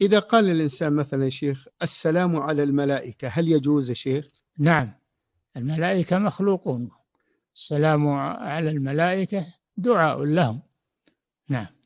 إذا قال الإنسان مثلا شيخ السلام على الملائكة هل يجوز يا شيخ؟ نعم الملائكة مخلوقون السلام على الملائكة دعاء لهم نعم